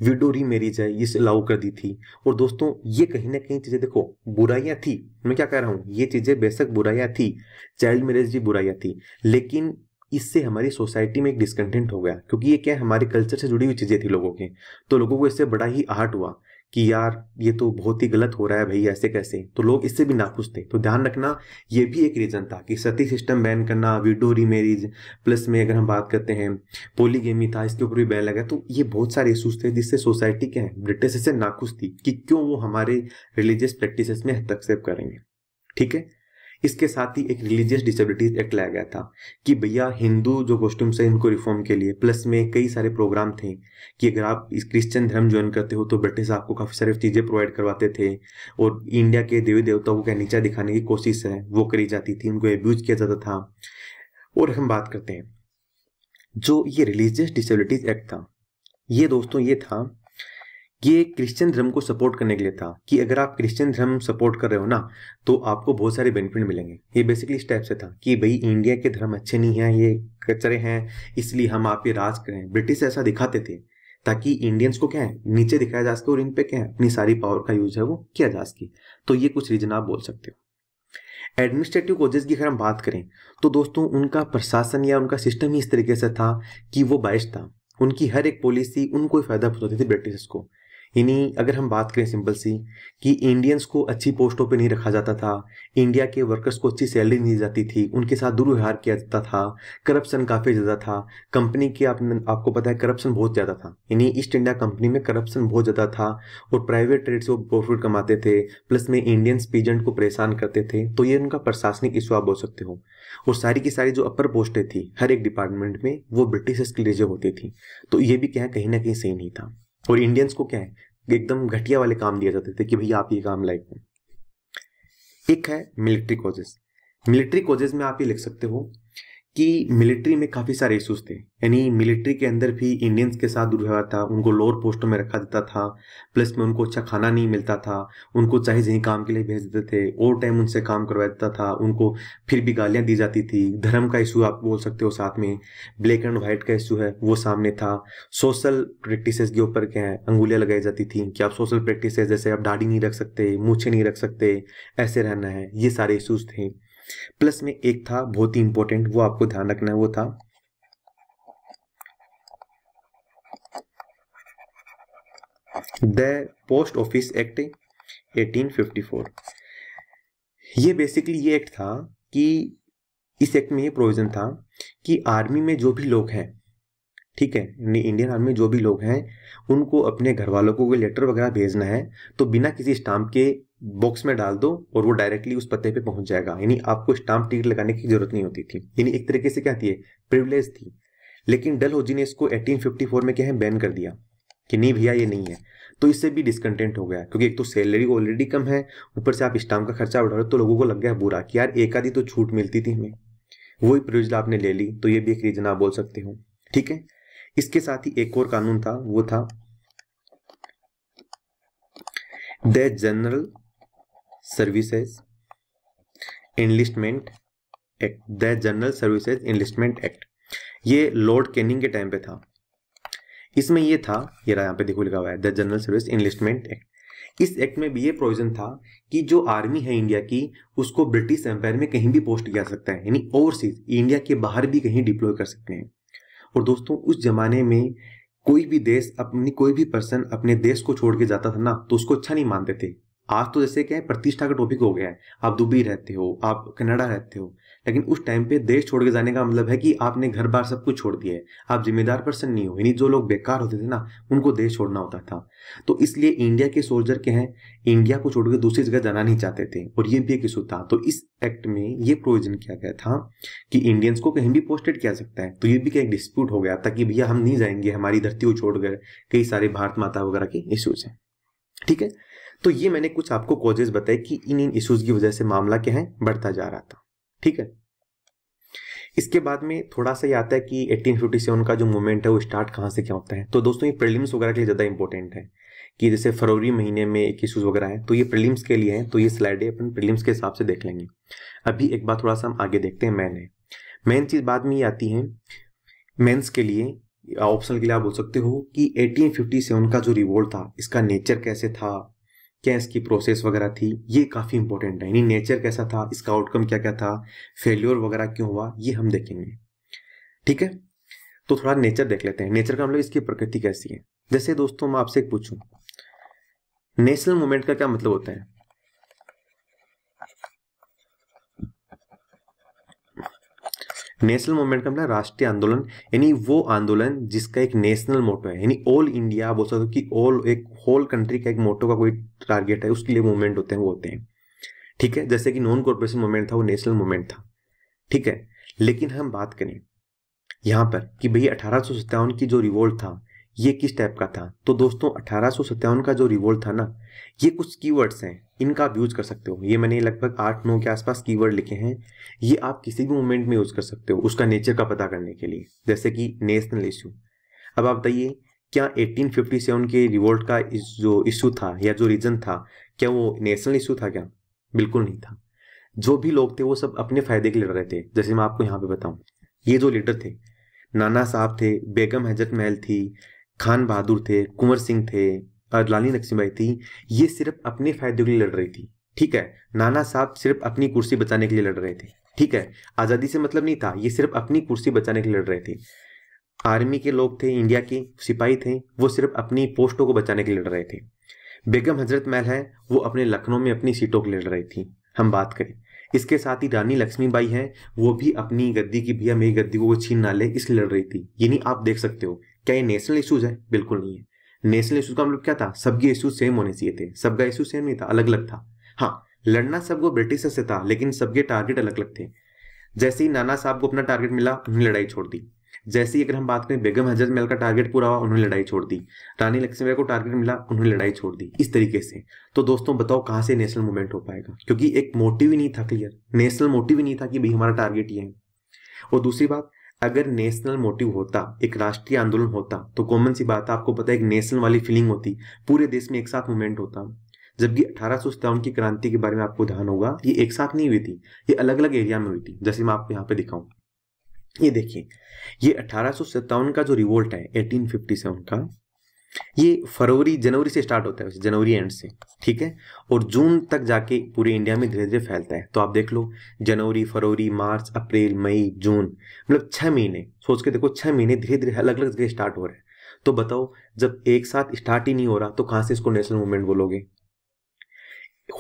विडो री मैरिज है ये अलाउ कर दी थी और दोस्तों ये कहीं ना कहीं चीज़ें देखो बुराइयाँ थी मैं क्या कह रहा हूँ ये चीज़ें बेशक बुराइयाँ थी चाइल्ड मैरिज भी बुराइयां थी लेकिन इससे हमारी सोसाइटी में एक डिसकंटेंट हो गया क्योंकि ये क्या हमारे कल्चर से जुड़ी हुई चीज़ें थी लोगों के तो लोगों को इससे बड़ा ही आहट हुआ कि यार ये तो बहुत ही गलत हो रहा है भाई ऐसे कैसे तो लोग इससे भी नाखुश थे तो ध्यान रखना ये भी एक रीज़न था कि सती सिस्टम बैन करना वीडो रीमेरिज प्लस में अगर हम बात करते हैं पोलीगेमी था इसके ऊपर भी बैन लगा तो ये बहुत सारे इशूज थे जिससे सोसाइटी क्या है ब्रिटिश इससे नाखुश थी कि क्यों वो हमारे रिलीजियस प्रैक्टिस में हस्तक्षेप करेंगे ठीक है इसके साथ ही एक रिलीजियस डिसेबिलिटीज एक्ट लाया गया था कि भैया हिंदू जो कॉस्ट्यूम्स है इनको रिफॉर्म के लिए प्लस में कई सारे प्रोग्राम थे कि अगर आप इस क्रिश्चियन धर्म ज्वाइन करते हो तो ब्रिटिश आपको काफ़ी सारी चीज़ें प्रोवाइड करवाते थे और इंडिया के देवी देवताओं को नीचा दिखाने की कोशिश है वो करी जाती थी उनको एब्यूज किया जाता था और हम बात करते हैं जो ये रिलीजियस डिसेबिलिटीज एक्ट था ये दोस्तों ये था ये क्रिश्चियन धर्म को सपोर्ट करने के लिए था कि अगर आप क्रिश्चियन धर्म सपोर्ट कर रहे हो ना तो आपको बहुत सारे बेनिफिट मिलेंगे ये बेसिकली स्टेप से था कि भाई इंडिया के धर्म अच्छे नहीं हैं ये कचरे हैं इसलिए हम आप ये राज करें ब्रिटिश ऐसा दिखाते थे ताकि इंडियंस को क्या है नीचे दिखाया जा सके और इन पे क्या है अपनी सारी पावर का यूज है वो किया जा सके तो ये कुछ रीजन आप बोल सकते हो एडमिनिस्ट्रेटिव कोजेस की अगर हम बात करें तो दोस्तों उनका प्रशासन या उनका सिस्टम ही इस तरीके से था कि वो बाइश था उनकी हर एक पॉलिसी उनको ही फायदा पहुंचाती थी ब्रिटिश को यानी अगर हम बात करें सिंपल सी कि इंडियंस को अच्छी पोस्टों पे नहीं रखा जाता था इंडिया के वर्कर्स को अच्छी सैलरी नहीं दी जाती थी उनके साथ दुर्व्यवहार किया जाता था करप्शन काफ़ी ज़्यादा था कंपनी के आप, आपको पता है करप्शन बहुत ज़्यादा था यानी ईस्ट इंडिया कंपनी में करप्शन बहुत ज़्यादा था और प्राइवेट ट्रेड से वो प्रॉफिट कमाते थे प्लस में इंडियंस पीजेंट को परेशान करते थे तो ये उनका प्रशासनिक इशू आप बोल सकते हो और सारी की सारी जो अपर पोस्टें थी हर एक डिपार्टमेंट में वो ब्रिटिशर्स के लिए होती थी तो ये भी क्या है कहीं ना कहीं सही नहीं था और इंडियंस को क्या है एकदम घटिया वाले काम दिए जाते थे कि भैया आप ये काम लाइफ में एक है मिलिट्री कोजेस मिलिट्री कोजेस में आप ये लिख सकते हो कि मिलिट्री में काफ़ी सारे इश्यूज थे यानी मिलिट्री के अंदर भी इंडियंस के साथ दुर्व्यवहार था उनको लोअर पोस्टों में रखा देता था प्लस में उनको अच्छा खाना नहीं मिलता था उनको चाहे जहीं काम के लिए भेज देते थे ओवर टाइम उनसे काम करवा देता था उनको फिर भी गालियाँ दी जाती थी धर्म का इशू आप बोल सकते हो साथ में ब्लैक एंड व्हाइट का इशू है वो सामने था सोशल प्रैक्टिस के ऊपर क्या है अंगुलियाँ लगाई जाती थी कि आप सोशल प्रैक्टिस जैसे आप दाढ़ी नहीं रख सकते मूछे नहीं रख सकते ऐसे रहना है ये सारे इशूज़ थे प्लस में एक था बहुत ही इंपॉर्टेंट वो आपको ध्यान रखना है वो था द पोस्ट ऑफिस एक्ट 1854 ये बेसिकली ये एक्ट था कि इस एक्ट में ये प्रोविजन था कि आर्मी में जो भी लोग हैं ठीक है इंडियन आर्मी में जो भी लोग हैं उनको अपने घर वालों को कोई लेटर वगैरह भेजना है तो बिना किसी स्टाम्प के बॉक्स में डाल दो और वो डायरेक्टली उस पते पे पहुंच जाएगा यानी आपको स्टाम्प टिकट लगाने की जरूरत नहीं होती थी यानी एक तरीके से क्या थी प्रिवलेज थी लेकिन डल होजी ने इसको 1854 में क्या है बैन कर दिया कि नहीं भैया ये नहीं है तो इससे भी डिसकंटेंट हो गया क्योंकि एक तो सैलरी ऑलरेडी कम है ऊपर से आप स्टाम्प का खर्चा बढ़ा रहे हो तो लोगों को लग गया बुरा कि यार एक आधी तो छूट मिलती थी हमें वही प्रिविजला आपने ले ली तो ये भी एक रीजन आप बोल सकते हो ठीक है इसके साथ ही एक और कानून था वो था the general services enlistment act the general services enlistment act ये लॉर्ड कैनिंग के टाइम पे था इसमें ये था ये रहा यहाँ पे देखो लिखा हुआ है the general service enlistment act इस एक्ट में भी ये प्रोविजन था कि जो आर्मी है इंडिया की उसको ब्रिटिश एम्पायर में कहीं भी पोस्ट किया सकता है यानी ओवरसीज इंडिया के बाहर भी कहीं डिप्लॉय कर सकते हैं और दोस्तों उस जमाने में कोई भी देश अपनी कोई भी पर्सन अपने देश को छोड़ के जाता था ना तो उसको अच्छा नहीं मानते थे आज तो जैसे क्या है प्रतिष्ठा का टॉपिक हो गया है आप दुबई रहते हो आप कनाडा रहते हो लेकिन उस टाइम पे देश छोड़ के जाने का मतलब है कि आपने घर बार सब कुछ छोड़ दिया है आप जिम्मेदार पर्सन नहीं हो यानी जो लोग बेकार होते थे ना उनको देश छोड़ना होता था तो इसलिए इंडिया के सोल्जर के हैं इंडिया को छोड़कर दूसरी जगह जाना नहीं चाहते थे और ये भी एक इशू था तो इस एक्ट में ये प्रोविजन किया गया था कि इंडियंस को कहीं भी पोस्टेड किया जा सकता है तो ये भी क्या एक डिस्प्यूट हो गया था कि भैया हम नहीं जाएंगे हमारी धरती को छोड़कर कई सारे भारत माता वगैरह के इश्यूज हैं ठीक है तो ये मैंने कुछ आपको कॉजेज बताए कि इन इन इश्यूज की वजह से मामला क्या है बढ़ता जा रहा था ठीक है इसके बाद में थोड़ा सा ये आता है कि 1857 का जो मूवमेंट है वो स्टार्ट कहाँ से क्या होता है तो दोस्तों ये प्रीलिम्स वगैरह के लिए ज़्यादा इंपॉर्टेंट है कि जैसे फरवरी महीने में एक इशूज वगैरह है तो ये प्रीलिम्स के लिए है तो ये स्लाइडें अपन प्रीलिम्स के हिसाब से देख लेंगे अभी एक बार थोड़ा सा हम आगे देखते हैं मैन है मेन चीज़ बाद में ये आती है मेन्स के लिए ऑप्शनल के लिए आप बोल सकते हो कि सेवन का जो रिवोल्ट था इसका नेचर कैसे था क्या इसकी प्रोसेस वगैरह थी ये काफ़ी इंपॉर्टेंट है यानी नेचर कैसा था इसका आउटकम क्या क्या था फेल्योर वगैरह क्यों हुआ ये हम देखेंगे ठीक है तो थोड़ा नेचर देख लेते हैं नेचर का मतलब इसकी प्रकृति कैसी है जैसे दोस्तों मैं आपसे पूछूं नेशनल मूवमेंट का क्या मतलब होता है नेशनल मूवमेंट का मतलब राष्ट्रीय आंदोलन यानी वो आंदोलन जिसका एक नेशनल मोटो है यानी ऑल इंडिया बोल सकते हो कि ऑल एक होल कंट्री का एक मोटो का कोई टारगेट है उसके लिए मूवमेंट होते हैं वो होते हैं ठीक है जैसे कि नॉन कॉरपोरेशन मूवमेंट था वो नेशनल मूवमेंट था ठीक है लेकिन हम बात करें यहाँ पर कि भैया अठारह की जो रिवोल्ट था ये किस टाइप का था तो दोस्तों अठारह का जो रिवोल्ट था ना ये कुछ कीवर्ड्स हैं इनका आप यूज़ कर सकते हो ये मैंने लगभग आठ नौ के आसपास कीवर्ड लिखे हैं ये आप किसी भी मोमेंट में यूज़ कर सकते हो उसका नेचर का पता करने के लिए जैसे कि नेशनल इशू अब आप बताइए क्या 1857 के रिवोल्ट का इस जो इशू था या जो रीजन था क्या वो नेशनल इशू था क्या बिल्कुल नहीं था जो भी लोग थे वो सब अपने फायदे के लिए लड़ रहे थे जैसे मैं आपको यहाँ पे बताऊँ ये जो लीडर थे नाना साहब थे बेगम हजरत महल थी खान बहादुर थे कुंवर सिंह थे लाली लक्ष्मीबाई थी ये सिर्फ अपने फायदे के लिए लड़ रही थी ठीक है नाना साहब सिर्फ अपनी कुर्सी बचाने के लिए लड़ रहे थे ठीक है आज़ादी से मतलब नहीं था ये सिर्फ अपनी कुर्सी बचाने के लिए लड़ रहे थे आर्मी के लोग थे इंडिया के सिपाही थे वो सिर्फ अपनी पोस्टों को बचाने के लिए लड़ रहे थे बेगम हजरत महल है वो अपने लखनऊ में अपनी सीटों के लिए लड़ रही थी हम बात करें इसके साथ ही रानी लक्ष्मीबाई हैं वो भी अपनी गद्दी की भैया मेरी गद्दी को वो छीन ना ले इसलिए लड़ रही थी यानी आप देख सकते हो क्या ये नेशनल इशूज है बिल्कुल नहीं है नेशनल इशूज का मतलब क्या था सबके इशूज सेम होने चाहिए थे सबका इशू सेम नहीं था अलग अलग था हाँ लड़ना सबको ब्रिटिशर से था लेकिन सबके टारगेट अलग अलग थे जैसे ही नाना साहब को अपना टारगेट मिला उन्होंने लड़ाई छोड़ दी जैसे ही अगर हम बात करें बेगम हजरत महल का टारगेट पूरा हुआ उन्होंने लड़ाई छोड़ दी रानी लक्ष्मीबाई को टारगेट मिला उन्होंने लड़ाई छोड़ दी इस तरीके से तो दोस्तों बताओ कहाँ से नेशनल मूवमेंट हो पाएगा क्योंकि एक मोटिव ही नहीं था क्लियर नेशनल मोटिव ही नहीं था कि भाई हमारा टारगेट ये है और दूसरी बात अगर नेशनल मोटिव होता एक राष्ट्रीय आंदोलन होता तो कॉमन सी बात आपको पता है एक नेशनल वाली फीलिंग होती पूरे देश में एक साथ मूवमेंट होता जबकि अठारह की क्रांति के बारे में आपको ध्यान होगा ये एक साथ नहीं हुई थी ये अलग अलग एरिया में हुई थी जैसे मैं आपको यहाँ पे दिखाऊं ये देखिए ये अठारह का जो रिवोल्ट है 1857 का ये फरवरी जनवरी से स्टार्ट होता है वैसे जनवरी एंड से ठीक है और जून तक जाके पूरे इंडिया में धीरे धीरे फैलता है तो आप देख लो जनवरी फरवरी मार्च अप्रैल मई जून मतलब छः महीने सोच के देखो छः महीने धीरे धीरे अलग अलग जगह स्टार्ट हो रहे हैं तो बताओ जब एक साथ स्टार्ट ही नहीं हो रहा तो कहाँ से इसको नेशनल मूवमेंट बोलोगे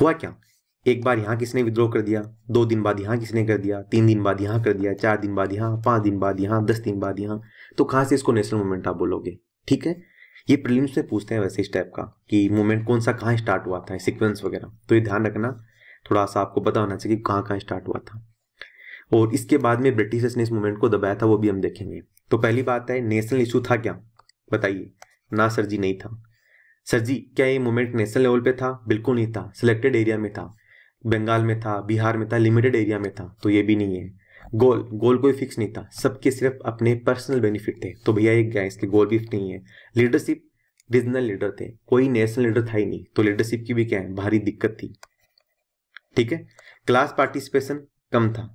हुआ क्या एक बार यहाँ किसने विद्रोह कर दिया दो दिन बाद यहाँ किसने कर दिया तीन दिन बाद यहाँ कर दिया चार दिन बाद यहाँ पाँच दिन बाद यहाँ दस दिन बाद यहाँ तो कहाँ से इसको नेशनल मूवमेंट आप बोलोगे ठीक है ये प्रीलिम्स से पूछते हैं वैसे इस टाइप का कि मूवमेंट कौन सा कहाँ स्टार्ट हुआ था सिक्वेंस वगैरह तो ये ध्यान रखना थोड़ा सा आपको पता होना चाहिए कि कहाँ कहाँ स्टार्ट हुआ था और इसके बाद में ब्रिटिशर्स ने इस मूवमेंट को दबाया था वो भी हम देखेंगे तो पहली बात है नेशनल इशू था क्या बताइए ना सर जी नहीं था सर जी क्या ये मूवमेंट नेशनल लेवल पे था बिल्कुल नहीं था सिलेक्टेड एरिया में था बंगाल में था बिहार में था लिमिटेड एरिया में था तो ये भी नहीं है गोल गोल कोई फिक्स नहीं था सबके सिर्फ अपने पर्सनल बेनिफिट थे तो भैया एक गए इसके गोल भी नहीं है लीडरशिप रीजनल लीडर थे कोई नेशनल लीडर था ही नहीं तो लीडरशिप की भी क्या है भारी दिक्कत थी ठीक है क्लास पार्टिसिपेशन कम था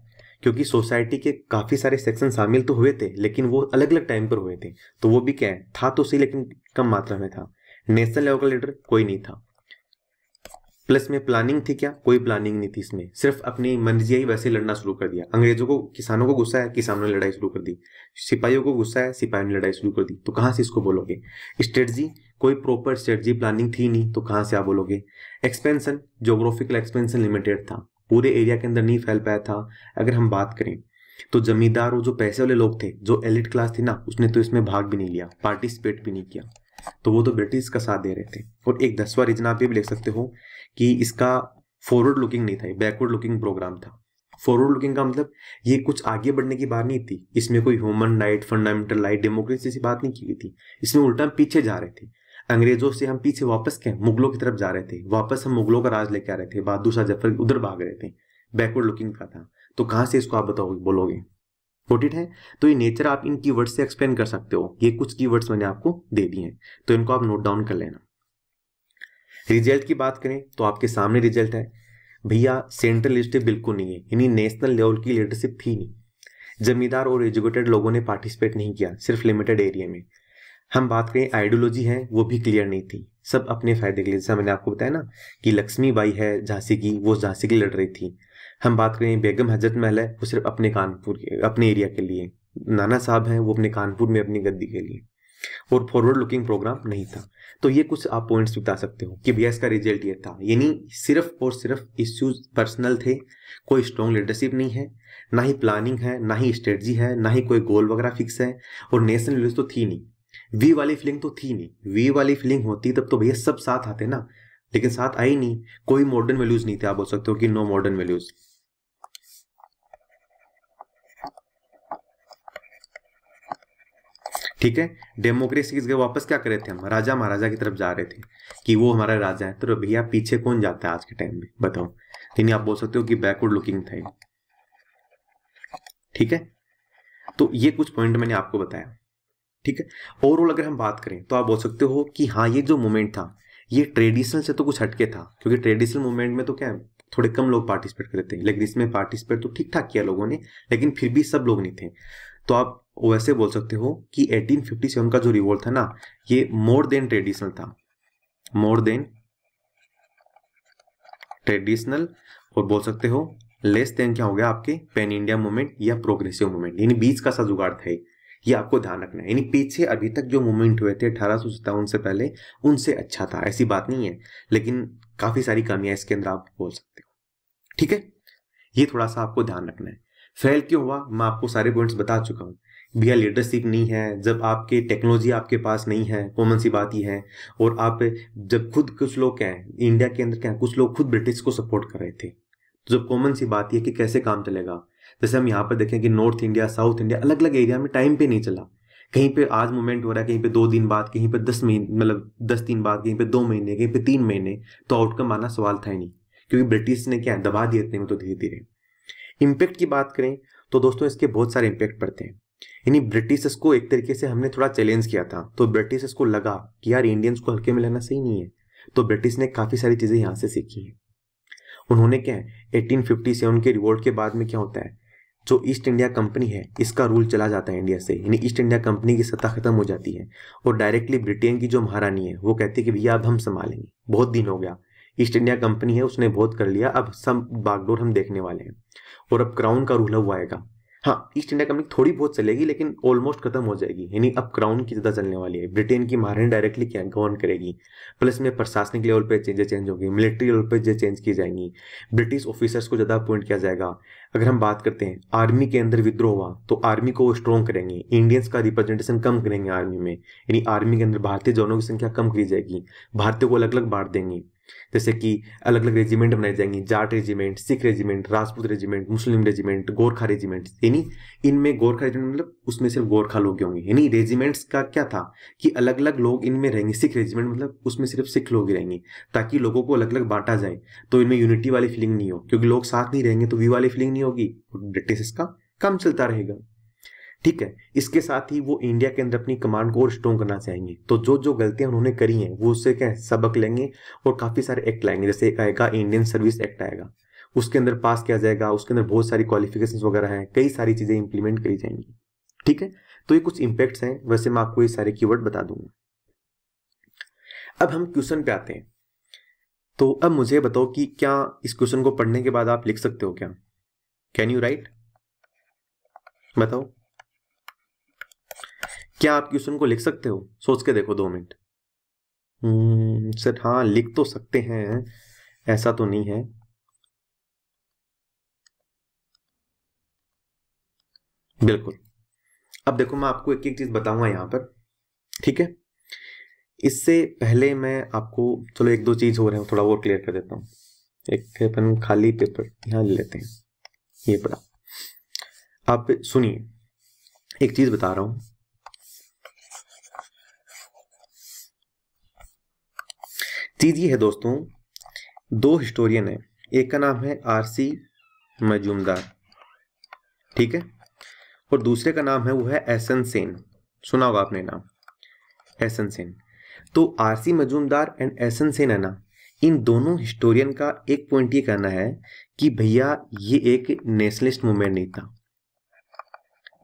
क्योंकि सोसाइटी के काफ़ी सारे सेक्शन शामिल तो हुए थे लेकिन वो अलग अलग टाइम पर हुए थे तो वो भी क्या है था तो सही लेकिन कम मात्रा में था नेशनल लेवल का लीडर कोई नहीं था प्लस में प्लानिंग थी क्या कोई प्लानिंग नहीं थी इसमें सिर्फ अपनी मनर्जिया ही वैसे लड़ना शुरू कर दिया अंग्रेजों को किसानों को गुस्सा है किसानों ने लड़ाई शुरू कर दी सिपाहियों को गुस्सा है सिपाहियों ने लड़ाई शुरू कर दी तो कहाँ से इसको बोलोगे स्ट्रेटजी कोई प्रॉपर स्ट्रेटजी प्लानिंग थी नहीं तो कहाँ से आप बोलोगे एक्सपेंशन जोग्राफिकल एक्सपेंशन लिमिटेड था पूरे एरिया के अंदर नहीं फैल पाया था अगर हम बात करें तो जमींदार और जो पैसे वाले लोग थे जो एलिट क्लास थी ना उसने तो इसमें भाग भी नहीं लिया पार्टिसिपेट भी नहीं किया तो वो तो ब्रिटिश का साथ दे रहे थे और एक दसवा रीजन आप ये भी लिख सकते हो कि इसका फॉरवर्ड लुकिंग नहीं था बैकवर्ड लुकिंग प्रोग्राम था फॉरवर्ड लुकिंग का मतलब ये कुछ आगे बढ़ने की बात नहीं थी इसमें कोई human right fundamental right democracy से बात नहीं की गई थी इसमें उल्टा हम पीछे जा रहे थे अंग्रेजों से हम पीछे वापस क्या मुगलों की तरफ जा रहे थे वापस हम मुगलों का राज लेके आ रहे थे बहादुर शाह जफर उधर भाग रहे थे बैकवर्ड लुकिंग का था तो कहाँ से इसको आप बताओगे बोलोगे वोट है तो ये नेचर आप इन कीवर्ड्स से एक्सप्लेन कर सकते हो ये कुछ कीवर्ड्स मैंने आपको दे दिए हैं तो इनको आप नोट डाउन कर लेना रिजल्ट की बात करें तो आपके सामने रिजल्ट है भैया सेंट्रल लीडरशिप बिल्कुल नहीं है यानी नेशनल लेवल की लीडरशिप थी नहीं जमींदार और एजुकेटेड लोगों ने पार्टिसिपेट नहीं किया सिर्फ लिमिटेड एरिया में हम बात करें आइडियोलॉजी है वो भी क्लियर नहीं थी सब अपने फायदे के लिए जैसा मैंने आपको बताया ना कि लक्ष्मी बाई है झांसी की वो झांसी की लड़ रही थी हम बात करें बेगम हजरत महल है वो सिर्फ अपने कानपुर के अपने एरिया के लिए नाना साहब हैं वो अपने कानपुर में अपनी गद्दी के लिए फॉर फॉरवर्ड लुकिंग प्रोग्राम नहीं था तो ये कुछ आप पॉइंट्स बता सकते हो कि भैया का रिजल्ट ये था यानी सिर्फ और सिर्फ इश्यूज पर्सनल थे कोई स्ट्रॉन्ग लीडरशिप नहीं है ना ही प्लानिंग है ना ही स्ट्रेटजी है ना ही कोई गोल वगैरह फिक्स है और नेशनल न्यूज तो थी नहीं वी वाली फीलिंग तो थी नहीं वी वाली फीलिंग होती तब तो भैया सब साथ आते ना लेकिन साथ आई नहीं कोई मॉडर्न वैल्यूज नहीं थे आप बोल सकते हो कि नो मॉडर्न वैल्यूज ठीक है डेमोक्रेसी की जगह वापस क्या करे थे हम राजा महाराजा की तरफ जा रहे थे कि वो हमारा राजा है तो भैया पीछे कौन जाता है आज के टाइम में बताओ यानी आप बोल सकते हो कि बैकवर्ड लुकिंग था ठीक है तो ये कुछ पॉइंट मैंने आपको बताया ठीक है ओवरऑल अगर हम बात करें तो आप बोल सकते हो कि हाँ ये जो मूवमेंट था ये ट्रेडिशनल से तो कुछ हटके था क्योंकि ट्रेडिशनल मूवमेंट में तो क्या है थोड़े कम लोग पार्टिसिपेट करते हैं लेकिन इसमें पार्टिसिपेट तो ठीक ठाक किया लोगों ने लेकिन फिर भी सब लोग नहीं थे तो आप वैसे बोल सकते हो कि 1857 का जो रिवोल्ट था ना ये मोर देन ट्रेडिशनल था मोर देन ट्रेडिशनल और बोल सकते हो लेस देन क्या हो गया आपके पेन इंडिया मूवमेंट या प्रोग्रेसिव मूवमेंट यानी बीच का सा जुगाड़ था ये आपको ध्यान रखना है यानी पीछे अभी तक जो मूवमेंट हुए थे अठारह से पहले उनसे अच्छा था ऐसी बात नहीं है लेकिन काफी सारी कमियां इसके अंदर आप बोल सकते हो ठीक है ये थोड़ा सा आपको ध्यान रखना है फेल क्यों हुआ मैं आपको सारे पॉइंट्स बता चुका हूँ भैया लीडरशिप नहीं है जब आपके टेक्नोलॉजी आपके पास नहीं है कॉमन सी बात ही है और आप जब खुद कुछ लोग कहें इंडिया के अंदर क्या है कुछ लोग खुद ब्रिटिश को सपोर्ट कर रहे थे तो जब कॉमन सी बात यह कि कैसे काम चलेगा जैसे हम यहाँ पर देखें कि नॉर्थ इंडिया साउथ इंडिया अलग अलग एरिया में टाइम पे नहीं चला कहीं पे आज मोमेंट हो रहा है कहीं पे दो दिन बाद कहीं पे दस महीने मतलब दस दिन बाद कहीं पे दो महीने कहीं पे तीन महीने तो आउटकम आना सवाल था ही नहीं क्योंकि ब्रिटिश ने क्या दबा दिए इतने में तो धीरे धीरे इम्पैक्ट की बात करें तो दोस्तों इसके बहुत सारे इम्पैक्ट पड़ते हैं यानी ब्रिटिशर्स को एक तरीके से हमने थोड़ा चैलेंज किया था तो ब्रिटिशर्स को लगा कि यार इंडियंस को हल्के में लेना सही नहीं है तो ब्रिटिश ने काफ़ी सारी चीज़ें यहाँ से सीखी हैं उन्होंने क्या है 1857 के रिवोल्ट के बाद में क्या होता है जो ईस्ट इंडिया कंपनी है इसका रूल चला जाता है इंडिया से यानी ईस्ट इंडिया कंपनी की सत्ता खत्म हो जाती है और डायरेक्टली ब्रिटेन की जो महारानी है वो कहती है कि भैया अब हम संभालेंगे बहुत दिन हो गया ईस्ट इंडिया कंपनी है उसने बहुत कर लिया अब सब बागडोर हम देखने वाले हैं और अब क्राउन का रूल हुआ आएगा हाँ ईस्ट इंडिया कंपनी थोड़ी बहुत चलेगी लेकिन ऑलमोस्ट खत्म हो जाएगी यानी अब क्राउन की ज़्यादा चलने वाली है ब्रिटेन की महारानी डायरेक्टली क्या गवर्न करेगी प्लस में प्रशासनिक लेवल पे चेंजेस चेंज होंगी मिलिट्री लेवल पे चेंज चेंज की जाएंगी ब्रिटिश ऑफिसर्स को ज़्यादा अपॉइंट किया जाएगा अगर हम बात करते हैं आर्मी के अंदर विद्रोह हुआ तो आर्मी को स्ट्रॉन्ग करेंगे इंडियंस का रिप्रेजेंटेशन कम करेंगे आर्मी में यानी आर्मी के अंदर भारतीय जनों की संख्या कम की जाएगी भारतीय को अलग अलग बांट देंगे जैसे कि अलग अलग रेजिमेंट बनाई जाएंगी Jat regiment Sikh regiment Rajput regiment Muslim regiment Gorkha regiment यानी इनमें गोरखा रेजिमेंट मतलब उसमें सिर्फ गोरखा लोग होंगे यानी रेजिमेंट्स का क्या था कि अलग अलग लोग इनमें रहेंगे सिख रेजिमेंट मतलब उसमें सिर्फ सिख लोग ही रहेंगे ताकि लोगों को अलग अलग बांटा जाए तो इनमें यूनिटी वाली फीलिंग नहीं हो क्योंकि लोग साथ नहीं रहेंगे तो वी वाली फीलिंग नहीं होगी ब्रिटिश इसका कम चलता रहेगा ठीक है इसके साथ ही वो इंडिया के अंदर अपनी कमांड को और स्ट्रॉन्ग करना चाहेंगे तो जो जो गलतियां उन्होंने करी हैं वो उससे क्या सबक लेंगे और काफ़ी सारे एक्ट लाएंगे जैसे एक आएगा इंडियन सर्विस एक्ट आएगा उसके अंदर पास किया जाएगा उसके अंदर बहुत सारी क्वालिफिकेशन वगैरह हैं कई सारी चीज़ें इंप्लीमेंट करी जाएंगी ठीक है तो ये कुछ इम्पैक्ट्स हैं वैसे मैं आपको ये सारे की बता दूंगा अब हम क्वेश्चन पे आते हैं तो अब मुझे बताओ कि क्या इस क्वेश्चन को पढ़ने के बाद आप लिख सकते हो क्या कैन यू राइट बताओ क्या आप क्वेश्चन को लिख सकते हो सोच के देखो दो मिनट हम्म, सर हाँ लिख तो सकते हैं ऐसा तो नहीं है बिल्कुल अब देखो मैं आपको एक एक चीज बताऊंगा यहां पर ठीक है इससे पहले मैं आपको चलो एक दो चीज हो रहे हैं थोड़ा और क्लियर कर देता हूँ एक अपन खाली पेपर यहां ले लेते हैं ये बड़ा आप सुनिए एक चीज बता रहा हूं चीज़ ये है दोस्तों दो हिस्टोरियन है एक का नाम है आर सी मजूमदार ठीक है और दूसरे का नाम है वो है एसन सेन सुना होगा आपने नाम एसन सेन तो R C Majumdar and S N Sen है ना इन दोनों हिस्टोरियन का एक पॉइंट ये कहना है कि भैया ये एक नेशनलिस्ट मूवमेंट नहीं था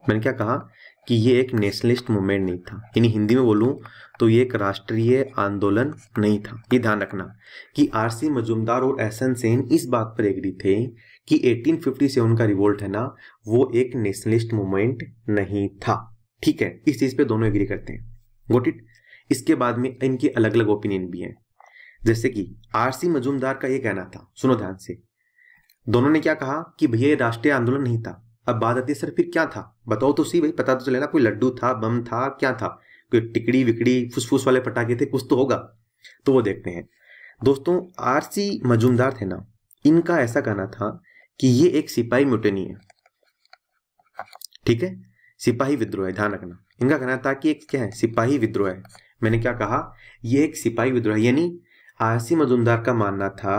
मैंने क्या कहा कि ये एक नेशनलिस्ट मूवमेंट नहीं था यानी हिंदी में बोलूं तो ये एक राष्ट्रीय आंदोलन नहीं था ये ध्यान रखना कि आरसी मजुमदार और एहसन सेन इस बात पर एग्री थे कि 1857 का रिवोल्ट है ना वो एक नेशनलिस्ट मूवमेंट नहीं था ठीक है इस चीज़ पे दोनों एग्री करते हैं गोट इट इसके बाद में इनके अलग अलग ओपिनियन भी हैं जैसे कि आरसी मजुमदार का ये कहना था सुनो ध्यान से दोनों ने क्या कहा कि भैया ये राष्ट्रीय आंदोलन नहीं था अब बात आती है सर फिर क्या था बताओ तो सी भाई पता तो चलेगा कोई लड्डू था बम था क्या था कोई टिकड़ी विकड़ी फुसफुस वाले पटाखे थे कुछ तो होगा तो वो देखते हैं दोस्तों आर सी मजूमदार थे ना इनका ऐसा कहना था कि ये एक सिपाही म्यूटनी है ठीक है सिपाही विद्रोह है ध्यान रखना इनका कहना था कि एक क्या है सिपाही विद्रोह है मैंने क्या कहा ये एक सिपाही विद्रोह यानी आरसी मजुमदार का मानना था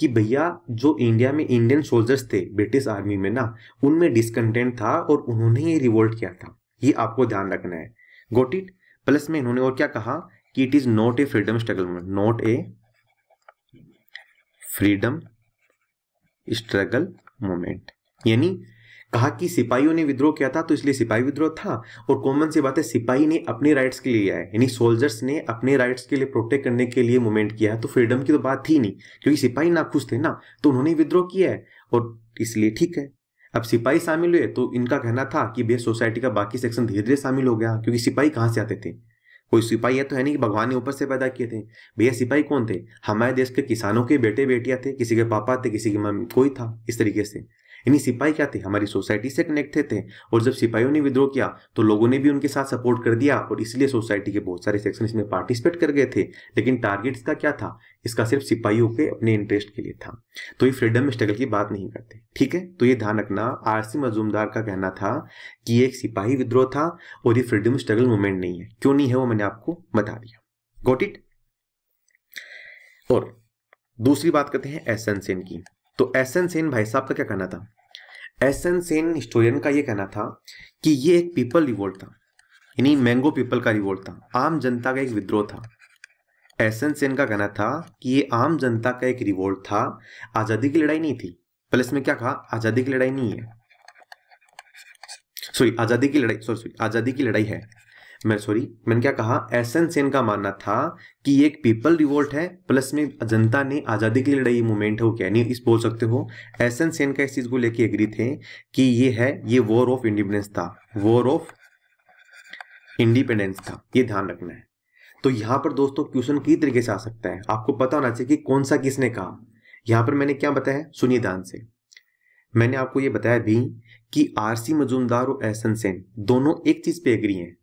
कि भैया जो इंडिया में इंडियन सोल्जर्स थे ब्रिटिश आर्मी में ना उनमें डिसकंटेंट था और उन्होंने ये रिवोल्ट किया था ये आपको ध्यान रखना है गोट इट प्लस में इन्होंने और क्या कहा कि it is not a freedom struggle movement not a freedom struggle movement यानी कहा कि सिपाहियों ने विद्रोह किया था तो इसलिए सिपाही विद्रोह था और कॉमन सी बात है सिपाही ने अपने राइट्स के लिए आया यानी सोल्जर्स ने अपने राइट्स के लिए प्रोटेक्ट करने के लिए मूवमेंट किया तो फ्रीडम की तो बात थी नहीं क्योंकि सिपाही ना खुश थे ना तो उन्होंने विद्रोह किया है और इसलिए ठीक है अब सिपाही शामिल हुए तो इनका कहना था कि भैया सोसाइटी का बाकी सेक्शन धीरे धीरे शामिल हो गया क्योंकि सिपाही कहाँ से आते थे कोई सिपाही है तो है नहीं कि भगवान ने ऊपर से पैदा किए थे भैया सिपाही कौन थे हमारे देश के किसानों के बेटे बेटियां थे किसी के पापा थे किसी की मम्मी कोई था इस तरीके से यानी सिपाही क्या थे हमारी सोसाइटी से कनेक्टेड थे और जब सिपाहियों ने विद्रोह किया तो लोगों ने भी उनके साथ सपोर्ट कर दिया और इसलिए सोसाइटी के बहुत सारे सेक्शन इसमें पार्टिसिपेट कर गए थे लेकिन टारगेट इसका क्या था इसका सिर्फ सिपाहियों के अपने इंटरेस्ट के लिए था तो ये फ्रीडम स्ट्रगल की बात नहीं करते ठीक है तो ये ध्यान रखना आरसी मजूमदार का कहना था कि एक सिपाही विद्रोह था और ये फ्रीडम स्ट्रगल मूवमेंट नहीं है क्यों नहीं है वो मैंने आपको बता दिया गोट इट और दूसरी बात करते हैं सेन की तो एस एन सेन भाई साहब का क्या कहना था एस एन सेन हिस्टोरियन का ये कहना था कि ये एक पीपल रिवोल्ट था यानी मैंगो पीपल का रिवोल्ट था आम जनता का एक विद्रोह था एसन सेन का कहना था कि ये आम जनता का एक रिवोल्ट था आज़ादी की लड़ाई नहीं थी प्लस में क्या कहा आज़ादी की लड़ाई नहीं है सॉरी आज़ादी की लड़ाई सॉरी सॉरी आज़ादी की लड़ाई है मैं सॉरी मैंने क्या कहा एसन सेन का मानना था कि ये एक पीपल रिवोल्ट है प्लस में जनता ने आज़ादी के लिए लड़ाई मूवमेंट है वो क्या नहीं इस बोल सकते हो एसन सेन का इस चीज़ को लेके एग्री थे कि ये है ये वॉर ऑफ इंडिपेंडेंस था वॉर ऑफ इंडिपेंडेंस था ये ध्यान रखना है तो यहाँ पर दोस्तों क्वेश्चन कई तरीके से आ सकता है आपको पता होना चाहिए कि कौन सा किसने कहा यहाँ पर मैंने क्या बताया सुनिए ध्यान से मैंने आपको ये बताया भी कि आरसी मजूमदार और एहसन सेन दोनों एक चीज पे एग्री हैं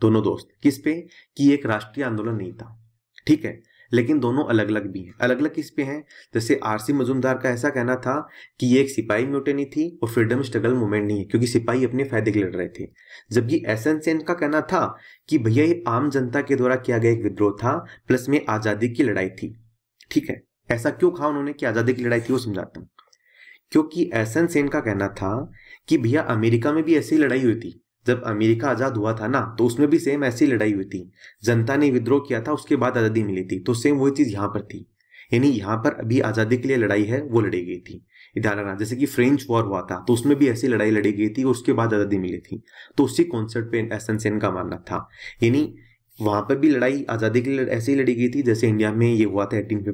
दोनों दोस्त किस पे कि एक राष्ट्रीय आंदोलन नहीं था ठीक है लेकिन दोनों अलग अलग भी हैं अलग अलग किस पे हैं जैसे आरसी मजूमदार का ऐसा कहना था कि ये एक सिपाही म्यूटनी थी और फ्रीडम स्ट्रगल मूवमेंट नहीं है क्योंकि सिपाही अपने फायदे के लड़ रहे थे जबकि एस एन सेन का कहना था कि भैया ये आम जनता के द्वारा किया गया एक विद्रोह था प्लस में आज़ादी की लड़ाई थी ठीक है ऐसा क्यों कहा उन्होंने कि आज़ादी की लड़ाई थी वो समझाता हूँ क्योंकि एस एन सेन का कहना था कि भैया अमेरिका में भी ऐसी लड़ाई हुई थी जब अमेरिका आज़ाद हुआ था ना तो उसमें भी सेम ऐसी लड़ाई हुई थी जनता ने विद्रोह किया था उसके बाद आज़ादी मिली थी तो सेम वही चीज़ यहाँ पर थी यानी यहाँ पर अभी आज़ादी के लिए लड़ाई है वो लड़ी गई थी ध्यान जैसे कि फ्रेंच वॉर हुआ था तो उसमें भी ऐसी लड़ाई लड़ी गई थी और उसके बाद आज़ादी मिली थी तो उसी कॉन्सेप्ट सेन का मानना था यानी वहां पर भी लड़ाई आज़ादी के लिए ऐसे ही लड़ी गई थी जैसे इंडिया में ये हुआ था एटीन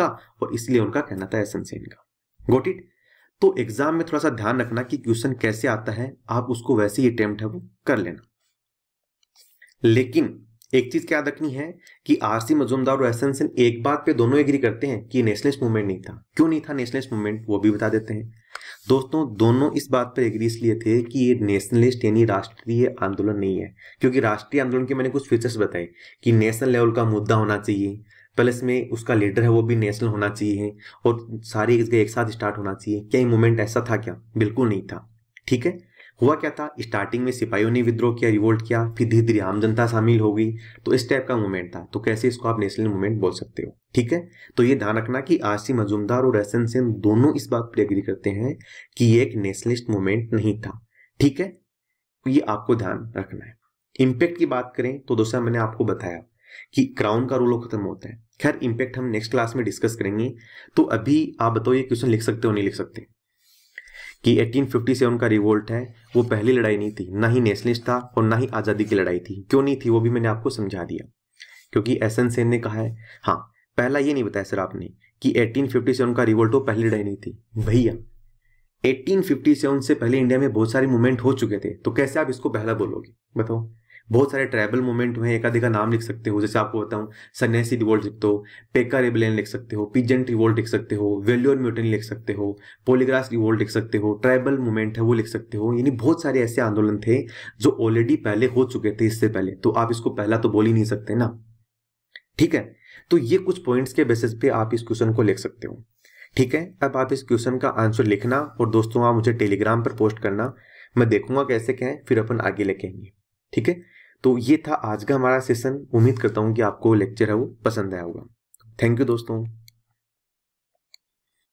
का और इसलिए उनका कहना था एसन सेन का गोट इट तो एग्जाम में थोड़ा सा ध्यान रखना कि क्वेश्चन कैसे आता है आप उसको वैसे ही अटेम्प्ट है वो कर लेना लेकिन एक चीज क्या याद रखनी है कि आरसी मजुमदार और एस एक बात पे दोनों एग्री करते हैं कि नेशनलिस्ट मूवमेंट नहीं था क्यों नहीं था नेशनलिस्ट मूवमेंट वो भी बता देते हैं दोस्तों दोनों इस बात पर एग्री इसलिए थे कि ये नेशनलिस्ट यानी राष्ट्रीय आंदोलन नहीं है क्योंकि राष्ट्रीय आंदोलन के मैंने कुछ फीचर्स बताए कि नेशनल लेवल का मुद्दा होना चाहिए प्लस में उसका लीडर है वो भी नेशनल होना चाहिए और सारी इसके एक साथ स्टार्ट होना चाहिए क्या ये मूवमेंट ऐसा था क्या बिल्कुल नहीं था ठीक है हुआ क्या था स्टार्टिंग में सिपाहियों ने विद्रोह किया रिवोल्ट किया फिर धीरे धीरे आम जनता शामिल हो गई तो इस टाइप का मूवमेंट था तो कैसे इसको आप नेशनल मूवमेंट बोल सकते हो ठीक है तो ये ध्यान रखना कि सी मजूमदार और रहसन सेन दोनों इस बात पर एग्री करते हैं कि ये एक नेशनलिस्ट मूवमेंट नहीं था ठीक है ये आपको ध्यान रखना है इम्पैक्ट की बात करें तो दोस्तों मैंने आपको बताया कि क्राउन का रोल खत्म होता है खैर इम्पैक्ट हम नेक्स्ट क्लास में डिस्कस करेंगे तो अभी आप बताओ ये क्वेश्चन लिख सकते हो नहीं लिख सकते कि 1857 का रिवोल्ट है वो पहली लड़ाई नहीं थी ना ही नेशनलिस्ट था और ना ही आज़ादी की लड़ाई थी क्यों नहीं थी वो भी मैंने आपको समझा दिया क्योंकि एस एन सेन ने कहा है हाँ पहला ये नहीं बताया सर आपने कि 1857 का रिवोल्ट वो पहली लड़ाई नहीं थी भैया 1857 से पहले इंडिया में बहुत सारे मूवमेंट हो चुके थे तो कैसे आप इसको पहला बोलोगे बताओ बहुत सारे ट्रैवल मोमेंट हुए एक आधिका का नाम लिख सकते हो जैसे आपको बताऊँ सन्यासी रिवोल्ट लिख दो पेका रेबेलियन लिख सकते हो पिजन रिवोल्ट लिख सकते हो वेल्योर म्यूटन लिख सकते हो पोलीग्रास रिवोल्ट लिख सकते हो ट्राइबल मूवमेंट है वो लिख सकते हो यानी बहुत सारे ऐसे आंदोलन थे जो ऑलरेडी पहले हो चुके थे इससे पहले तो आप इसको पहला तो बोल ही नहीं सकते ना ठीक है तो ये कुछ पॉइंट्स के बेसिस पे आप इस क्वेश्चन को लिख सकते हो ठीक है अब आप इस क्वेश्चन का आंसर लिखना और दोस्तों आप मुझे टेलीग्राम पर पोस्ट करना मैं देखूंगा कैसे क्या है फिर अपन आगे लिखेंगे ठीक है तो ये था आज का हमारा सेशन उम्मीद करता हूँ कि आपको लेक्चर है वो पसंद आया होगा थैंक यू दोस्तों